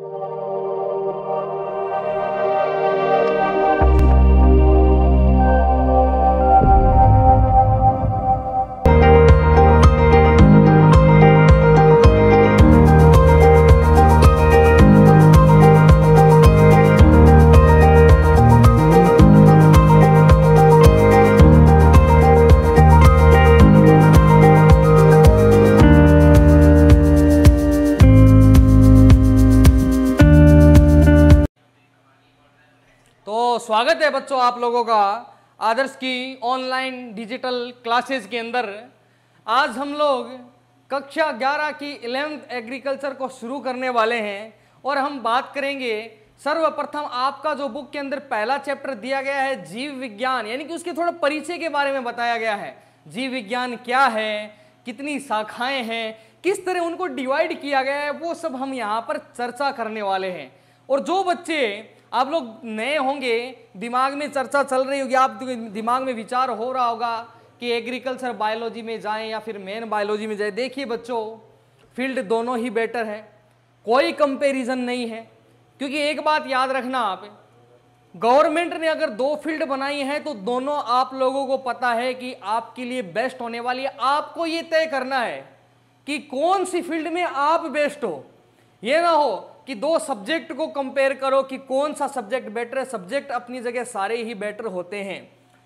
Thank you. स्वागत है बच्चों आप लोगों का आदर्श की ऑनलाइन डिजिटल क्लासेस के अंदर आज हम लोग कक्षा 11 की इलेवेंथ एग्रीकल्चर को शुरू करने वाले हैं और हम बात करेंगे सर्वप्रथम आपका जो बुक के अंदर पहला चैप्टर दिया गया है जीव विज्ञान यानी कि उसके थोड़ा परिचय के बारे में बताया गया है जीव विज्ञान क्या है कितनी शाखाएँ हैं किस तरह उनको डिवाइड किया गया है वो सब हम यहाँ पर चर्चा करने वाले हैं और जो बच्चे आप लोग नए होंगे दिमाग में चर्चा चल रही होगी आप दिमाग में विचार हो रहा होगा कि एग्रीकल्चर बायोलॉजी में जाएं या फिर मेन बायोलॉजी में जाएं देखिए बच्चों फील्ड दोनों ही बेटर है कोई कंपैरिजन नहीं है क्योंकि एक बात याद रखना आप गवर्नमेंट ने अगर दो फील्ड बनाई हैं तो दोनों आप लोगों को पता है कि आपके लिए बेस्ट होने वाली है आपको ये तय करना है कि कौन सी फील्ड में आप बेस्ट हो ये ना हो कि दो सब्जेक्ट को कंपेयर करो कि कौन सा सब्जेक्ट बेटर है सब्जेक्ट अपनी जगह सारे ही बेटर होते हैं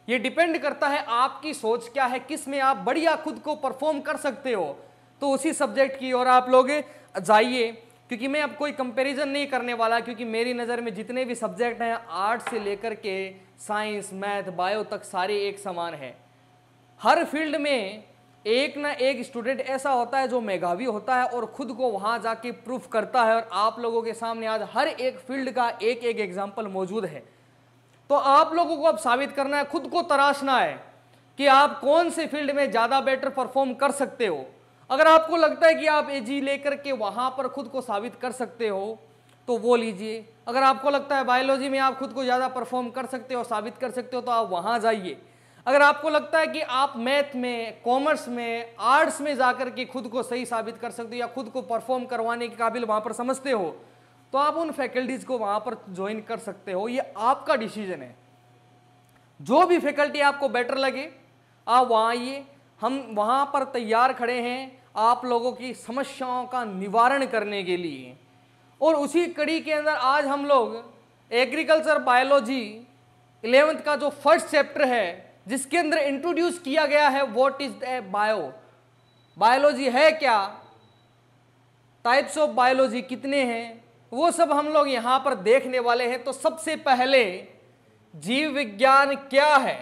ये डिपेंड करता है आपकी सोच क्या है किस में आप बढ़िया खुद को परफॉर्म कर सकते हो तो उसी सब्जेक्ट की ओर आप लोग जाइए क्योंकि मैं अब कोई कंपैरिजन नहीं करने वाला क्योंकि मेरी नज़र में जितने भी सब्जेक्ट हैं आर्ट से लेकर के साइंस मैथ बायो तक सारे एक समान हैं हर फील्ड में एक ना एक स्टूडेंट ऐसा होता है जो मेघावी होता है और खुद को वहां जाके प्रूफ करता है और आप लोगों के सामने आज हर एक फील्ड का एक एक एग्जाम्पल मौजूद है तो आप लोगों को अब साबित करना है खुद को तराशना है कि आप कौन से फील्ड में ज़्यादा बेटर परफॉर्म कर सकते हो अगर आपको लगता है कि आप एजी लेकर के वहाँ पर खुद को साबित कर सकते हो तो वो लीजिए अगर आपको लगता है बायोलॉजी में आप खुद को ज़्यादा परफॉर्म कर सकते हो साबित कर सकते हो तो आप वहाँ जाइए अगर आपको लगता है कि आप मैथ में कॉमर्स में आर्ट्स में जाकर के खुद को सही साबित कर सकते हो या खुद को परफॉर्म करवाने के काबिल वहाँ पर समझते हो तो आप उन फैकल्टीज़ को वहाँ पर ज्वाइन कर सकते हो ये आपका डिसीजन है जो भी फैकल्टी आपको बेटर लगे आप वहाँ आइए हम वहाँ पर तैयार खड़े हैं आप लोगों की समस्याओं का निवारण करने के लिए और उसी कड़ी के अंदर आज हम लोग एग्रीकल्चर बायोलॉजी इलेवेंथ का जो फर्स्ट चैप्टर है जिसके अंदर इंट्रोड्यूस किया गया है what is the bio biology है क्या टाइप्स ऑफ बायोलॉजी कितने हैं वो सब हम लोग यहाँ पर देखने वाले हैं तो सबसे पहले जीव विज्ञान क्या है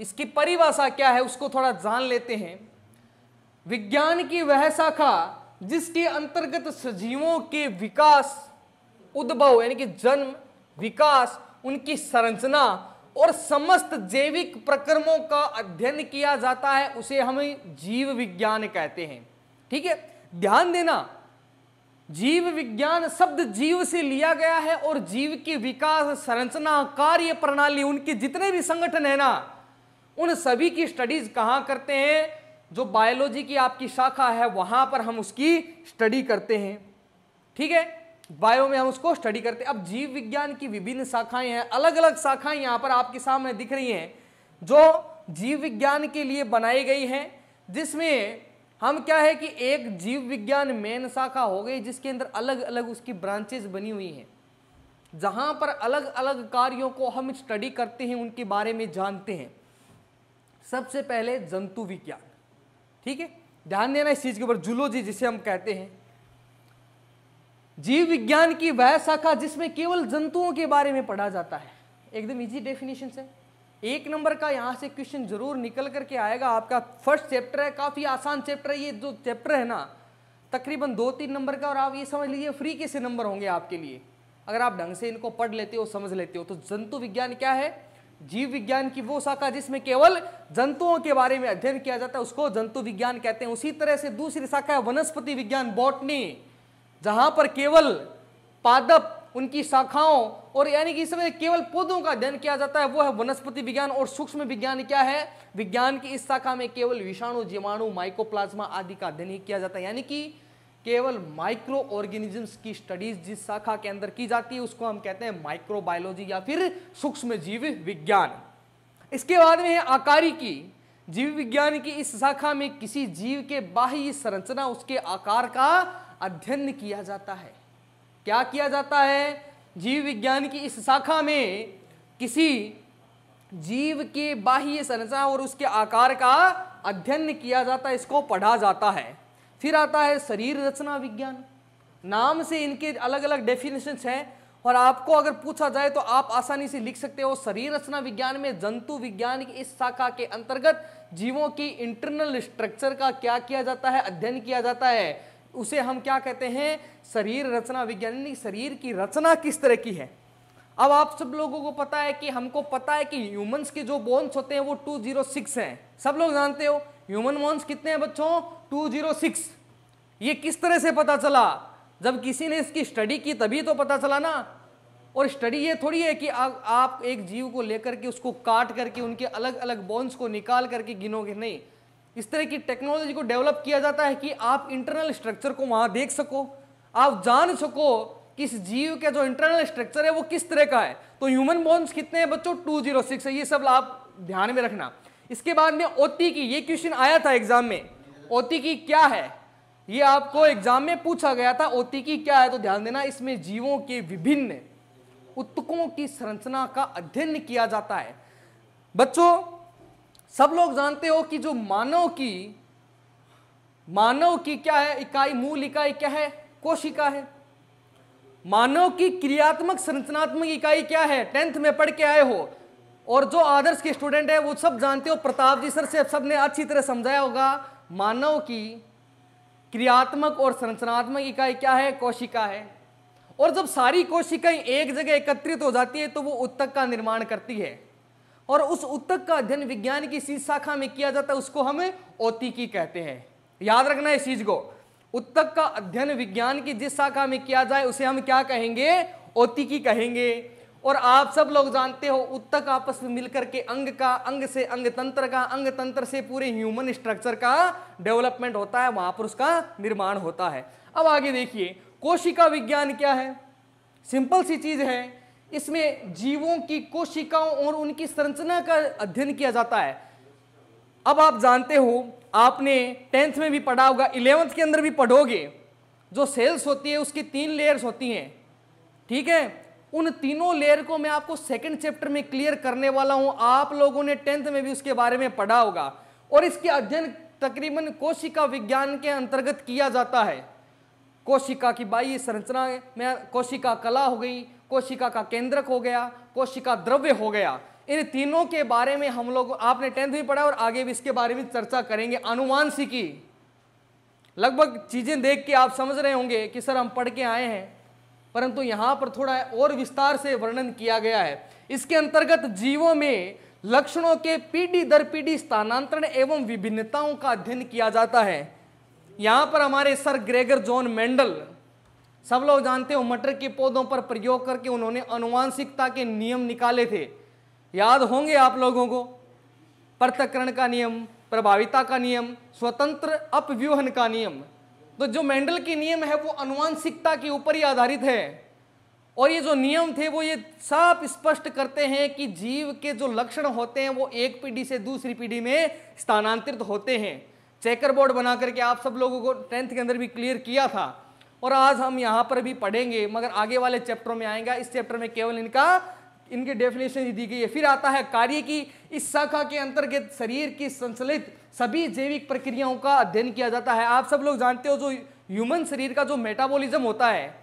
इसकी परिभाषा क्या है उसको थोड़ा जान लेते हैं विज्ञान की वह शाखा जिसके अंतर्गत सजीवों के विकास उद्भव यानी कि जन्म विकास उनकी संरचना और समस्त जैविक प्रक्रमों का अध्ययन किया जाता है उसे हम जीव विज्ञान कहते हैं ठीक है ध्यान देना जीव विज्ञान शब्द जीव से लिया गया है और जीव की विकास संरचना कार्य प्रणाली उनके जितने भी संगठन है ना उन सभी की स्टडीज कहां करते हैं जो बायोलॉजी की आपकी शाखा है वहां पर हम उसकी स्टडी करते हैं ठीक है बायो में हम उसको स्टडी करते हैं अब जीव विज्ञान की विभिन्न शाखाएं हैं अलग अलग शाखाएं यहाँ पर आपके सामने दिख रही हैं जो जीव विज्ञान के लिए बनाई गई हैं जिसमें हम क्या है कि एक जीव विज्ञान मेन शाखा हो गई जिसके अंदर अलग अलग उसकी ब्रांचेज बनी हुई हैं जहाँ पर अलग अलग कार्यों को हम स्टडी करते हैं उनके बारे में जानते हैं सबसे पहले जंतु विज्ञान ठीक है ध्यान देना इस चीज़ के ऊपर जुलोजी जिसे हम कहते हैं जीव विज्ञान की वह शाखा जिसमें केवल जंतुओं के बारे में पढ़ा जाता है एकदम इजी डेफिनेशन से एक नंबर का यहाँ से क्वेश्चन जरूर निकल करके आएगा आपका फर्स्ट चैप्टर है काफ़ी आसान चैप्टर है ये जो चैप्टर है ना तकरीबन दो तीन नंबर का और आप ये समझ लीजिए फ्री के से नंबर होंगे आपके लिए अगर आप ढंग से इनको पढ़ लेते हो समझ लेते हो तो जंतु विज्ञान क्या है जीव विज्ञान की वो शाखा जिसमें केवल जंतुओं के बारे में अध्ययन किया जाता है उसको जंतु विज्ञान कहते हैं उसी तरह से दूसरी शाखा है वनस्पति विज्ञान बॉटनी जहां पर केवल पादप उनकी शाखाओं और यानी कि इसमें केवल पौधों का अध्ययन किया जाता है वो है वनस्पति विज्ञान और सूक्ष्म विज्ञान क्या है विज्ञान की इस शाखा में केवल विषाणु जीवाणु माइक्रोप्लाज्मा आदि का अध्ययन ही किया जाता है यानी कि केवल माइक्रो ऑर्गेनिजम्स की स्टडीज जिस शाखा के अंदर की जाती है उसको हम कहते हैं माइक्रोबायोलॉजी या फिर सूक्ष्म जीव विज्ञान इसके बाद में है आकारी की जीव विज्ञान की इस शाखा में किसी जीव के बाह्य संरचना उसके आकार का अध्ययन किया जाता है क्या किया जाता है जीव विज्ञान की इस शाखा में किसी जीव के बाह्य संरचना और उसके आकार का अध्ययन किया जाता है इसको पढ़ा जाता है फिर आता है शरीर रचना विज्ञान नाम से इनके अलग अलग डेफिनेशंस हैं और आपको अगर पूछा जाए तो आप आसानी से लिख सकते हो शरीर रचना विज्ञान में जंतु विज्ञान की इस शाखा के अंतर्गत जीवों की इंटरनल स्ट्रक्चर का क्या किया जाता है अध्ययन किया जाता है उसे हम क्या कहते हैं शरीर रचना विज्ञान यानी शरीर की रचना किस तरह की है अब आप सब लोगों को पता है कि हमको पता है कि ह्यूमंस के जो बोन्स होते हैं वो 206 हैं सब लोग जानते हो ह्यूमन बोन्स कितने हैं बच्चों 206 ये किस तरह से पता चला जब किसी ने इसकी स्टडी की तभी तो पता चला ना और स्टडी ये थोड़ी है कि आ, आप एक जीव को लेकर के उसको काट करके उनके अलग अलग बोन्स को निकाल करके गिनोगे नहीं इस तरह की टेक्नोलॉजी को डेवलप किया जाता है कि आप इंटरनल स्ट्रक्चर को वहां देख सको आप जान सको कि इस जीव का जो इंटरनल स्ट्रक्चर है वो किस तरह का है तो ह्यूमन बोन्स कितने हैं बच्चों सिक्स है ये सब आप ध्यान में रखना इसके बाद में ओती की ये क्वेश्चन आया था एग्जाम में ओती की क्या है ये आपको एग्जाम में पूछा गया था ओती की क्या है तो ध्यान देना इसमें जीवों के विभिन्न उत्तकों की संरचना का अध्ययन किया जाता है बच्चों सब लोग जानते हो कि जो मानव की मानव की क्या है इकाई मूल इकाई क्या है कोशिका है मानव की क्रियात्मक संरचनात्मक इकाई क्या है टेंथ में पढ़ के आए हो और जो आदर्श के स्टूडेंट है वो सब जानते हो प्रताप जी सर से सब ने अच्छी तरह समझाया होगा मानव की क्रियात्मक और संरचनात्मक इकाई क्या है कोशिका है और जब सारी कोशिकाएं एक जगह एकत्रित हो जाती है तो वो उत्तक का निर्माण करती है और उस उत्तक का अध्ययन विज्ञान की इसी शाखा में किया जाता है उसको हम औतिकी कहते हैं याद रखना इस चीज को उत्तक का अध्ययन विज्ञान की जिस शाखा में किया जाए उसे हम क्या कहेंगे औतिकी कहेंगे और आप सब लोग जानते हो उत्तक आपस में मिलकर के अंग का अंग से अंग तंत्र का अंग तंत्र से पूरे ह्यूमन स्ट्रक्चर का डेवलपमेंट होता है वहां पर उसका निर्माण होता है अब आगे देखिए कोशिका विज्ञान क्या है सिंपल सी चीज है इसमें जीवों की कोशिकाओं और उनकी संरचना का अध्ययन किया जाता है अब आप जानते हो आपने टेंथ में भी पढ़ा होगा इलेवेंथ के अंदर भी पढ़ोगे जो सेल्स होती है उसकी तीन लेयर्स होती हैं ठीक है उन तीनों लेयर को मैं आपको सेकंड चैप्टर में क्लियर करने वाला हूं आप लोगों ने टेंथ में भी उसके बारे में पढ़ा होगा और इसके अध्ययन तकरीबन कोशिका विज्ञान के अंतर्गत किया जाता है कोशिका की बाई संरचना में कोशिका कला हो गई कोशिका का केंद्रक हो गया कोशिका द्रव्य हो गया इन तीनों के बारे में हम लोग आपने टेंथ भी पढ़ा और आगे भी इसके बारे में चर्चा करेंगे अनुमानसिकी लगभग चीज़ें देख के आप समझ रहे होंगे कि सर हम पढ़ के आए हैं परंतु यहाँ पर थोड़ा और विस्तार से वर्णन किया गया है इसके अंतर्गत जीवों में लक्षणों के पीढ़ी दर पीढ़ी स्थानांतरण एवं विभिन्नताओं का अध्ययन किया जाता है यहाँ पर हमारे सर ग्रेगर जॉन मेंडल सब लोग जानते हो मटर के पौधों पर प्रयोग करके उन्होंने अनुवांशिकता के नियम निकाले थे याद होंगे आप लोगों को पृथकरण का नियम प्रभाविता का नियम स्वतंत्र अपव्यूहन का नियम तो जो मेंडल के नियम है वो अनुवांशिकता के ऊपर ही आधारित है और ये जो नियम थे वो ये साफ स्पष्ट करते हैं कि जीव के जो लक्षण होते हैं वो एक पीढ़ी से दूसरी पीढ़ी में स्थानांतरित होते हैं चेकर बोर्ड बना करके आप सब लोगों को टेंथ के अंदर भी क्लियर किया था और आज हम यहाँ पर भी पढ़ेंगे मगर आगे वाले चैप्टरों में आएगा इस चैप्टर में केवल इनका इनकी डेफिनेशन ही दी गई है फिर आता है कार्य की इस शाखा के अंतर्गत शरीर की संचलित सभी जैविक प्रक्रियाओं का अध्ययन किया जाता है आप सब लोग जानते हो जो ह्यूमन शरीर का जो मेटाबॉलिज्म होता है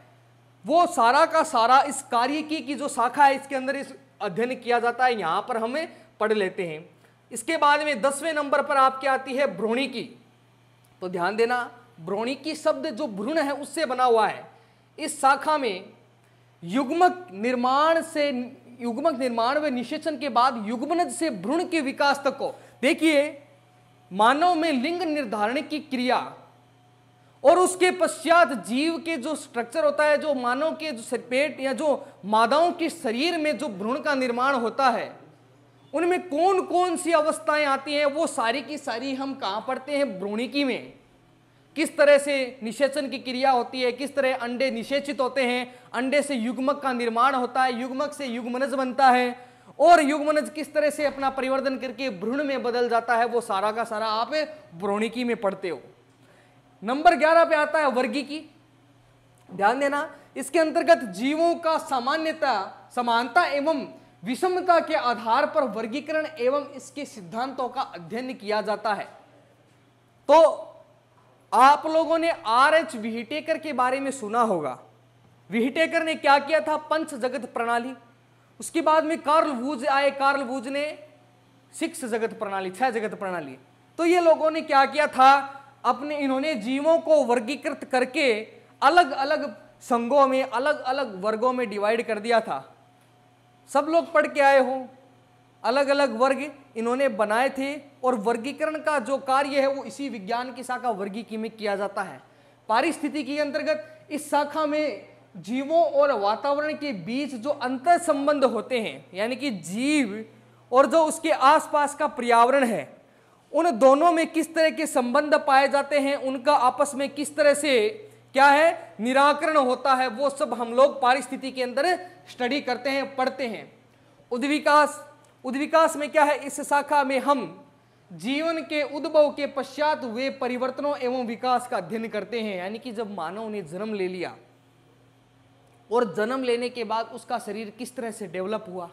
वो सारा का सारा इस कार्य की, की जो शाखा है इसके अंदर इस अध्ययन किया जाता है यहाँ पर हमें पढ़ लेते हैं इसके बाद में दसवें नंबर पर आपके आती है भ्रोणी की तो ध्यान देना भ्रोणिकी शब्द जो भ्रूण है उससे बना हुआ है इस शाखा में युग्मक निर्माण से युग्मक निर्माण व निषेचन के बाद युग्मनज से भ्रूण के विकास तक को देखिए मानव में लिंग निर्धारण की क्रिया और उसके पश्चात जीव के जो स्ट्रक्चर होता है जो मानव के जो पेट या जो मादाओं के शरीर में जो भ्रूण का निर्माण होता है उनमें कौन कौन सी अवस्थाएं आती हैं वो सारी की सारी हम कहाँ पढ़ते हैं भ्रूणिकी में किस तरह से निषेचन की क्रिया होती है किस तरह अंडे निषेचित होते हैं अंडे से युग्मक का निर्माण होता है युग्मक से युग्मनज बनता है और युग्मनज किस तरह से अपना परिवर्तन करके भ्रूण में बदल जाता है वो सारा का सारा आप भ्रोणिकी में पढ़ते हो नंबर ग्यारह पे आता है की ध्यान देना इसके अंतर्गत जीवों का सामान्यता समानता एवं विषमता के आधार पर वर्गीकरण एवं इसके सिद्धांतों का अध्ययन किया जाता है तो आप लोगों ने आर एच विहिटेकर के बारे में सुना होगा विहिटेकर ने क्या किया था पंच जगत प्रणाली उसके बाद में कार्ल वूज आए कार्ल वूज ने सिक्स जगत प्रणाली छह जगत प्रणाली तो ये लोगों ने क्या किया था अपने इन्होंने जीवों को वर्गीकृत करके अलग अलग संघों में अलग अलग वर्गों में डिवाइड कर दिया था सब लोग पढ़ के आए हों अलग अलग वर्ग इन्होंने बनाए थे और वर्गीकरण का जो कार्य है वो इसी विज्ञान की शाखा वर्गीकी में किया जाता है पारिस्थितिकी अंतर्गत इस शाखा में जीवों और वातावरण के बीच जो अंतर संबंध होते हैं यानी कि जीव और जो उसके आसपास का पर्यावरण है उन दोनों में किस तरह के संबंध पाए जाते हैं उनका आपस में किस तरह से क्या है निराकरण होता है वो सब हम लोग पारिस्थिति के अंदर स्टडी करते हैं पढ़ते हैं उद्विकास उद्विकास में क्या है इस शाखा में हम जीवन के उद्भव के पश्चात वे परिवर्तनों एवं विकास का अध्ययन करते हैं यानी कि जब मानव ने जन्म ले लिया और जन्म लेने के बाद उसका शरीर किस तरह से डेवलप हुआ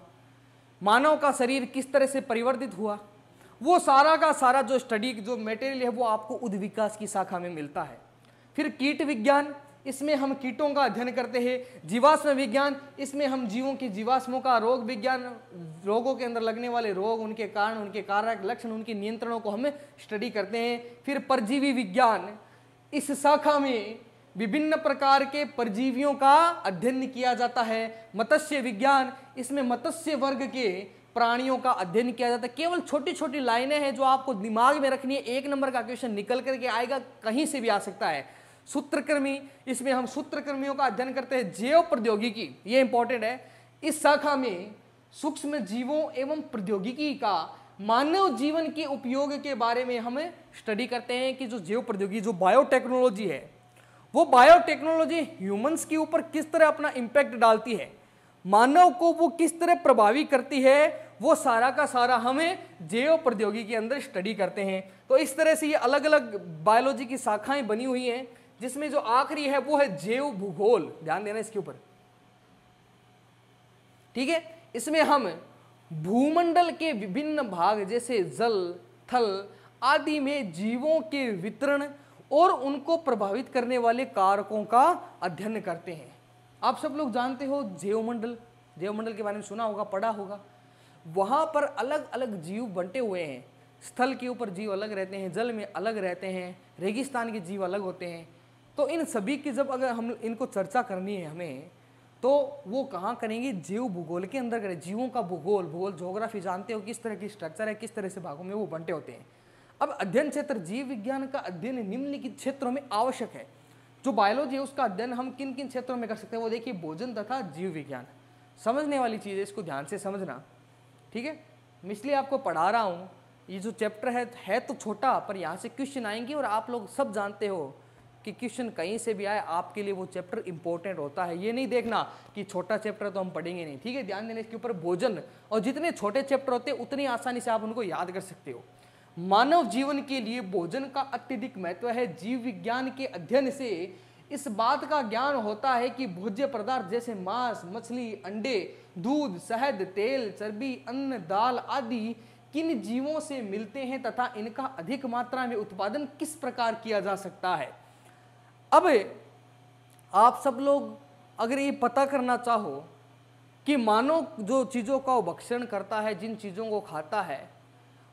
मानव का शरीर किस तरह से परिवर्तित हुआ वो सारा का सारा जो स्टडी जो मेटेरियल है वो आपको उद्विकास की शाखा में मिलता है फिर कीट विज्ञान इसमें हम कीटों का अध्ययन करते हैं जीवाश्म विज्ञान इसमें हम जीवों की जीवाश्मों का रोग विज्ञान रोगों के अंदर लगने वाले रोग उनके कारण उनके कारक लक्षण उनके नियंत्रणों को हम स्टडी करते हैं फिर परजीवी विज्ञान इस शाखा में विभिन्न प्रकार के परजीवियों का अध्ययन किया जाता है मत्स्य विज्ञान इसमें मत्स्य वर्ग के प्राणियों का अध्ययन किया जाता है केवल छोटी छोटी लाइनें हैं जो आपको दिमाग में रखनी है एक नंबर का क्वेश्चन निकल करके आएगा कहीं से भी आ सकता है सूत्रकर्मी इसमें हम सूत्रकर्मियों का अध्ययन करते हैं जैव प्रौद्योगिकी ये इंपॉर्टेंट है इस शाखा में सूक्ष्म जीवों एवं प्रौद्योगिकी का मानव जीवन के उपयोग के बारे में हम स्टडी करते हैं कि जो जैव प्रौद्योगिकी जो बायोटेक्नोलॉजी है वो बायोटेक्नोलॉजी ह्यूमंस के ऊपर किस तरह अपना इम्पैक्ट डालती है मानव को वो किस तरह प्रभावी करती है वो सारा का सारा हमें जैव प्रौद्योगिकी के अंदर स्टडी करते हैं तो इस तरह से ये अलग अलग बायोलॉजी की शाखाएं बनी हुई हैं जिसमें जो आखिरी है वो है जेव भूगोल ध्यान देना इसके ऊपर ठीक है इसमें हम भूमंडल के विभिन्न भाग जैसे जल थल आदि में जीवों के वितरण और उनको प्रभावित करने वाले कारकों का अध्ययन करते हैं आप सब लोग जानते हो जेवमंडल जेवमंडल के बारे में सुना होगा पढ़ा होगा वहाँ पर अलग अलग जीव बंटे हुए हैं स्थल के ऊपर जीव अलग रहते हैं जल में अलग रहते हैं रेगिस्तान के जीव अलग होते हैं तो इन सभी की जब अगर हम इनको चर्चा करनी है हमें तो वो कहाँ करेंगे जीव भूगोल के अंदर करें जीवों का भूगोल भूगोल जोग्राफी जानते हो किस तरह की स्ट्रक्चर है किस तरह से भागों में वो बंटे होते हैं अब अध्ययन क्षेत्र जीव विज्ञान का अध्ययन निम्नलिखित क्षेत्रों में आवश्यक है जो बायोलॉजी है उसका अध्ययन हम किन किन क्षेत्रों में कर सकते हैं वो देखिए भोजन तथा जीव विज्ञान समझने वाली चीज़ है इसको ध्यान से समझना ठीक है मैं इसलिए आपको पढ़ा रहा हूँ ये जो चैप्टर है है तो छोटा पर यहाँ से क्वेश्चन आएंगे और आप लोग सब जानते हो कि क्वेश्चन कहीं से भी आए आपके लिए वो चैप्टर इंपॉर्टेंट होता है ये नहीं देखना कि छोटा चैप्टर तो हम पढ़ेंगे नहीं ठीक है ध्यान देने इसके ऊपर भोजन और जितने छोटे चैप्टर होते हैं उतनी आसानी से आप उनको याद कर सकते हो मानव जीवन के लिए भोजन का अत्यधिक महत्व है जीव विज्ञान के अध्ययन से इस बात का ज्ञान होता है कि भोज्य पदार्थ जैसे मांस मछली अंडे दूध शहद तेल चर्बी अन्न दाल आदि किन जीवों से मिलते हैं तथा इनका अधिक मात्रा में उत्पादन किस प्रकार किया जा सकता है अब आप सब लोग अगर ये पता करना चाहो कि मानव जो चीज़ों का भक्षण करता है जिन चीज़ों को खाता है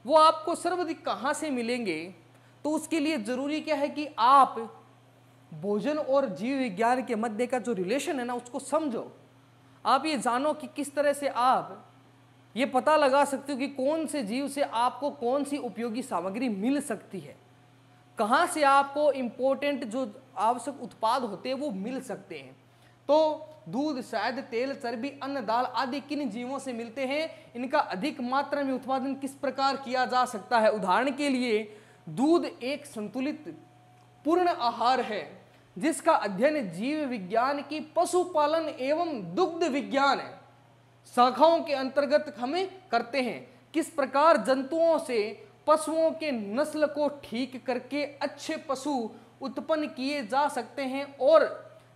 वो आपको सर्वाधिक कहाँ से मिलेंगे तो उसके लिए ज़रूरी क्या है कि आप भोजन और जीव विज्ञान के मध्य का जो रिलेशन है ना उसको समझो आप ये जानो कि किस तरह से आप ये पता लगा सकते हो कि कौन से जीव से आपको कौन सी उपयोगी सामग्री मिल सकती है कहाँ से आपको इम्पोर्टेंट जो आवश्यक उत्पाद होते हैं वो मिल सकते हैं तो दूध शायद तेल चर्बी अन्न दाल आदि किन जीवों से मिलते हैं इनका अधिक मात्रा में उत्पादन किस प्रकार किया जा सकता है उदाहरण के लिए दूध एक संतुलित पूर्ण आहार है जिसका अध्ययन जीव विज्ञान की पशुपालन एवं दुग्ध विज्ञान शाखाओं के अंतर्गत हमें करते हैं किस प्रकार जंतुओं से पशुओं के नस्ल को ठीक करके अच्छे पशु उत्पन्न किए जा सकते हैं और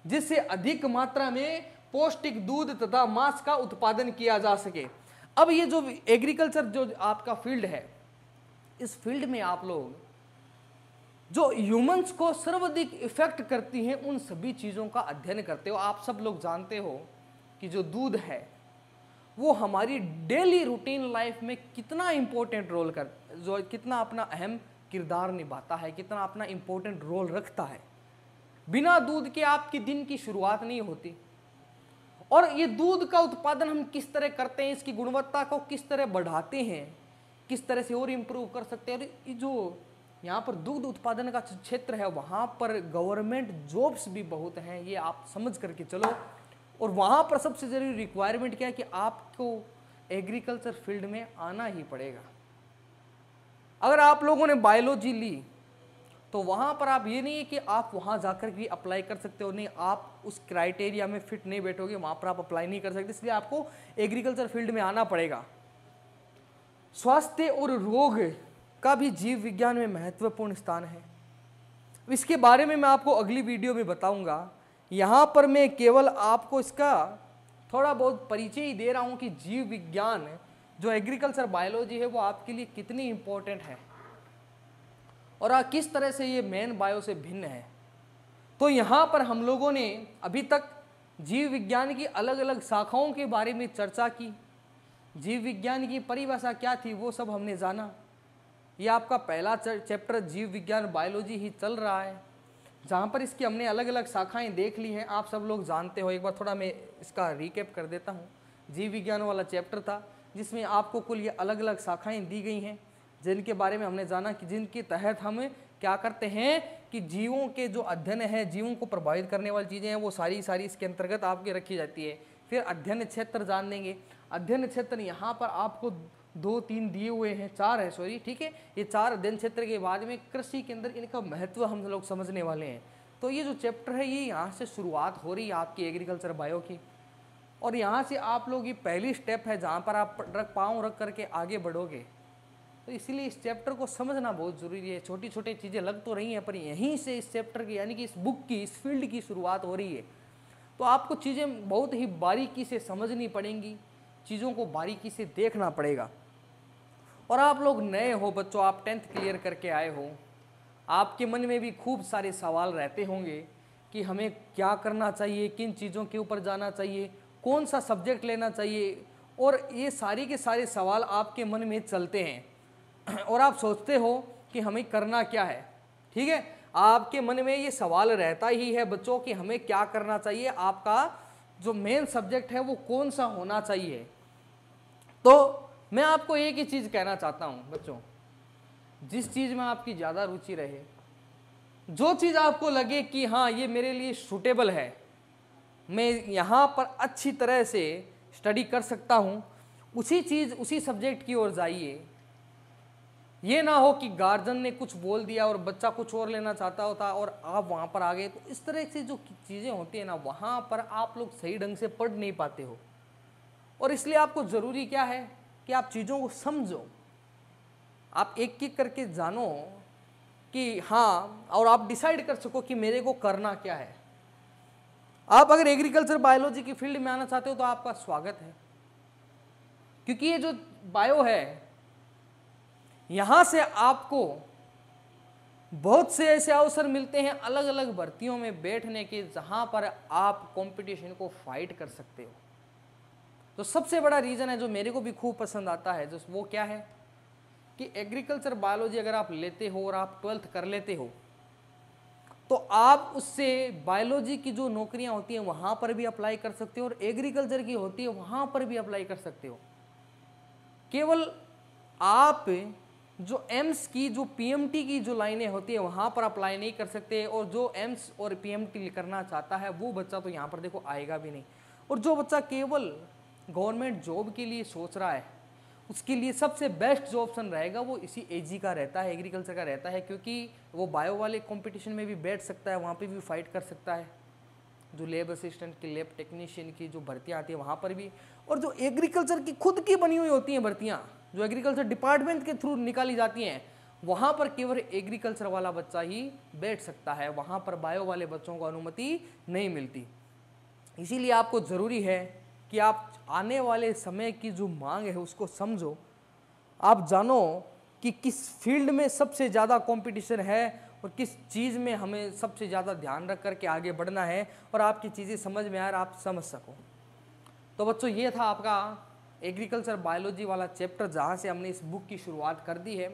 जिससे अधिक मात्रा में पौष्टिक दूध तथा मांस का उत्पादन किया जा सके अब ये जो एग्रीकल्चर जो आपका फील्ड है इस फील्ड में आप लोग जो ह्यूमंस को सर्वाधिक इफेक्ट करती हैं उन सभी चीज़ों का अध्ययन करते हो आप सब लोग जानते हो कि जो दूध है वो हमारी डेली रूटीन लाइफ में कितना इम्पोर्टेंट रोल कर जो कितना अपना अहम किरदार निभाता है कितना अपना इम्पोर्टेंट रोल रखता है बिना दूध के आपकी दिन की शुरुआत नहीं होती और ये दूध का उत्पादन हम किस तरह करते हैं इसकी गुणवत्ता को किस तरह बढ़ाते हैं किस तरह से और इम्प्रूव कर सकते हैं और जो यहाँ पर दुग्ध उत्पादन का क्षेत्र है वहाँ पर गवर्नमेंट जॉब्स भी बहुत हैं ये आप समझ करके चलो और वहाँ पर सबसे ज़रूरी रिक्वायरमेंट क्या है कि आपको एग्रीकल्चर फील्ड में आना ही पड़ेगा अगर आप लोगों ने बायोलॉजी ली तो वहाँ पर आप ये नहीं है कि आप वहाँ जाकर भी अप्लाई कर सकते हो नहीं आप उस क्राइटेरिया में फिट नहीं बैठोगे वहाँ पर आप अप्लाई नहीं कर सकते इसलिए आपको एग्रीकल्चर फील्ड में आना पड़ेगा स्वास्थ्य और रोग का भी जीव विज्ञान में महत्वपूर्ण स्थान है इसके बारे में मैं आपको अगली वीडियो में बताऊंगा यहाँ पर मैं केवल आपको इसका थोड़ा बहुत परिचय ही दे रहा हूँ कि जीव विज्ञान जो एग्रीकल्चर बायोलॉजी है वो आपके लिए कितनी इम्पोर्टेंट है और आ, किस तरह से ये मेन बायो से भिन्न है तो यहाँ पर हम लोगों ने अभी तक जीव विज्ञान की अलग अलग शाखाओं के बारे में चर्चा की जीव विज्ञान की परिभाषा क्या थी वो सब हमने जाना ये आपका पहला चैप्टर जीव विज्ञान बायोलॉजी ही चल रहा है जहाँ पर इसकी हमने अलग अलग शाखाएं देख ली हैं आप सब लोग जानते हो एक बार थोड़ा मैं इसका रिकेप कर देता हूँ जीव विज्ञान वाला चैप्टर था जिसमें आपको कुल ये अलग अलग शाखाएं दी गई हैं जिनके बारे में हमने जाना कि जिनके तहत हम क्या करते हैं कि जीवों के जो अध्ययन है जीवों को प्रभावित करने वाली चीज़ें हैं वो सारी सारी इसके अंतर्गत आपके रखी जाती है फिर अध्ययन क्षेत्र जान देंगे अध्ययन क्षेत्र यहाँ पर आपको दो तीन दिए हुए हैं चार है सॉरी ठीक है ये चार अध्ययन क्षेत्र के बाद में कृषि के अंदर इनका महत्व हम लोग समझने वाले हैं तो ये जो चैप्टर है ये यहाँ से शुरुआत हो रही है आपकी एग्रीकल्चर बायो की और यहाँ से आप लोग ये पहली स्टेप है जहाँ पर आप रख पाँव रख करके आगे बढ़ोगे तो इसलिए इस चैप्टर को समझना बहुत ज़रूरी है छोटी छोटी चीज़ें लग तो रही हैं पर यहीं से इस चैप्टर की यानी कि इस बुक की इस फील्ड की शुरुआत हो रही है तो आपको चीज़ें बहुत ही बारीकी से समझनी पड़ेंगी चीज़ों को बारीकी से देखना पड़ेगा और आप लोग नए हो बच्चों आप टेंथ क्लियर करके आए हो आपके मन में भी खूब सारे सवाल रहते होंगे कि हमें क्या करना चाहिए किन चीज़ों के ऊपर जाना चाहिए कौन सा सब्जेक्ट लेना चाहिए और ये सारी के सारे सवाल आपके मन में चलते हैं और आप सोचते हो कि हमें करना क्या है ठीक है आपके मन में ये सवाल रहता ही है बच्चों कि हमें क्या करना चाहिए आपका जो मेन सब्जेक्ट है वो कौन सा होना चाहिए तो मैं आपको एक ही चीज़ कहना चाहता हूँ बच्चों जिस चीज़ में आपकी ज़्यादा रुचि रहे जो चीज़ आपको लगे कि हाँ ये मेरे लिए सूटेबल है मैं यहाँ पर अच्छी तरह से स्टडी कर सकता हूँ उसी चीज़ उसी सब्जेक्ट की ओर जाइए ये ना हो कि गार्जन ने कुछ बोल दिया और बच्चा कुछ और लेना चाहता होता और आप वहाँ पर आ गए तो इस तरह से जो चीज़ें होती हैं ना वहाँ पर आप लोग सही ढंग से पढ़ नहीं पाते हो और इसलिए आपको ज़रूरी क्या है कि आप चीज़ों को समझो आप एक एक करके जानो कि हाँ और आप डिसाइड कर सको कि मेरे को करना क्या है आप अगर एग्रीकल्चर बायोलॉजी की फील्ड में आना चाहते हो तो आपका स्वागत है क्योंकि ये जो बायो है यहां से आपको बहुत से ऐसे अवसर मिलते हैं अलग अलग भर्तियों में बैठने के जहाँ पर आप कंपटीशन को फाइट कर सकते हो तो सबसे बड़ा रीज़न है जो मेरे को भी खूब पसंद आता है जो वो क्या है कि एग्रीकल्चर बायोलॉजी अगर आप लेते हो और आप ट्वेल्थ कर लेते हो तो आप उससे बायोलॉजी की जो नौकरियां होती हैं वहाँ पर भी अप्लाई कर सकते हो और एग्रीकल्चर की होती है वहाँ पर भी अप्लाई कर सकते हो केवल आप जो एम्स की जो पीएमटी की जो लाइनें होती है वहाँ पर अप्लाई नहीं कर सकते और जो एम्स और पीएमटी करना चाहता है वो बच्चा तो यहाँ पर देखो आएगा भी नहीं और जो बच्चा केवल गवर्नमेंट जॉब के लिए सोच रहा है उसके लिए सबसे बेस्ट जो ऑप्शन रहेगा वो इसी एजी का रहता है एग्रीकल्चर का रहता है क्योंकि वो बायो वाले कंपटीशन में भी बैठ सकता है वहाँ पे भी फाइट कर सकता है जो लेब असिस्टेंट की लेब टेक्नीशियन की जो भर्तियाँ आती है वहाँ पर भी और जो एग्रीकल्चर की खुद की बनी हुई होती हैं भर्तियाँ जो एग्रीकल्चर डिपार्टमेंट के थ्रू निकाली जाती हैं वहाँ पर केवल एग्रीकल्चर वाला बच्चा ही बैठ सकता है वहाँ पर बायो वाले बच्चों को अनुमति नहीं मिलती इसीलिए आपको ज़रूरी है कि आप आने वाले समय की जो मांग है उसको समझो आप जानो कि किस फील्ड में सबसे ज़्यादा कंपटीशन है और किस चीज़ में हमें सबसे ज़्यादा ध्यान रख कर के आगे बढ़ना है और आपकी चीज़ें समझ में आए और आप समझ सको तो बच्चों ये था आपका एग्रीकल्चर बायोलॉजी वाला चैप्टर जहाँ से हमने इस बुक की शुरुआत कर दी है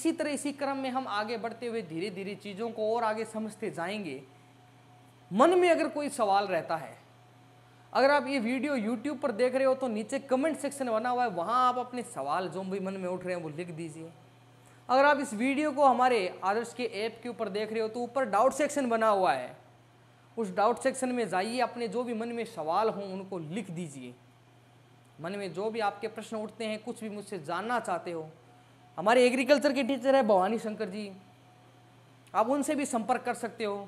इसी तरह इसी क्रम में हम आगे बढ़ते हुए धीरे धीरे चीज़ों को और आगे समझते जाएंगे मन में अगर कोई सवाल रहता है अगर आप ये वीडियो यूट्यूब पर देख रहे हो तो नीचे कमेंट सेक्शन बना हुआ है वहाँ आप अपने सवाल जो भी मन में उठ रहे हैं वो लिख दीजिए अगर आप इस वीडियो को हमारे आदर्श के ऐप के ऊपर देख रहे हो तो ऊपर डाउट सेक्शन बना हुआ है उस डाउट सेक्शन में जाइए अपने जो भी मन में सवाल हों उनको लिख दीजिए मन में जो भी आपके प्रश्न उठते हैं कुछ भी मुझसे जानना चाहते हो हमारे एग्रीकल्चर के टीचर है भवानी शंकर जी आप उनसे भी संपर्क कर सकते हो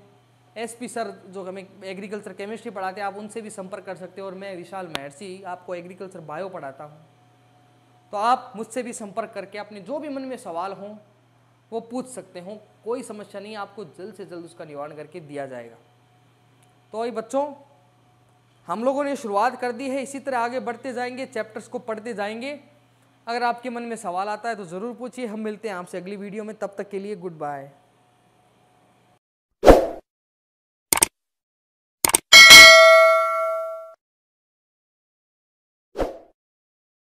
एसपी सर जो हमें एग्रीकल्चर केमिस्ट्री पढ़ाते हैं आप उनसे भी संपर्क कर सकते हो और मैं विशाल महर्षि आपको एग्रीकल्चर बायो पढ़ाता हूँ तो आप मुझसे भी संपर्क करके अपने जो भी मन में सवाल हों वो पूछ सकते हो कोई समस्या नहीं आपको जल्द से जल्द उसका निवारण करके दिया जाएगा तो ये बच्चों हम लोगों ने शुरुआत कर दी है इसी तरह आगे बढ़ते जाएंगे चैप्टर्स को पढ़ते जाएंगे अगर आपके मन में सवाल आता है तो ज़रूर पूछिए हम मिलते हैं आपसे अगली वीडियो में तब तक के लिए गुड बाय